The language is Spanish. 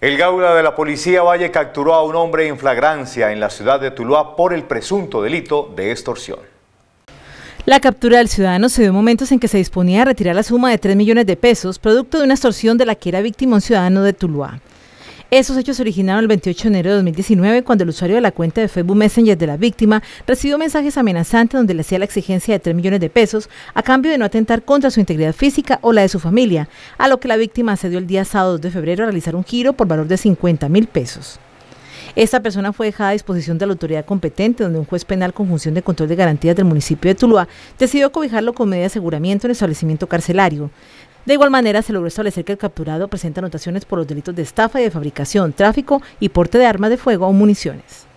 El Gaula de la Policía Valle capturó a un hombre en flagrancia en la ciudad de Tuluá por el presunto delito de extorsión. La captura del ciudadano se dio en momentos en que se disponía a retirar la suma de 3 millones de pesos, producto de una extorsión de la que era víctima un ciudadano de Tuluá. Esos hechos se originaron el 28 de enero de 2019 cuando el usuario de la cuenta de Facebook Messenger de la víctima recibió mensajes amenazantes donde le hacía la exigencia de 3 millones de pesos a cambio de no atentar contra su integridad física o la de su familia, a lo que la víctima accedió el día sábado 2 de febrero a realizar un giro por valor de 50 mil pesos. Esta persona fue dejada a disposición de la autoridad competente, donde un juez penal con función de control de garantías del municipio de Tuluá decidió cobijarlo con medida de aseguramiento en el establecimiento carcelario. De igual manera, se logró establecer que el capturado presenta anotaciones por los delitos de estafa y de fabricación, tráfico y porte de armas de fuego o municiones.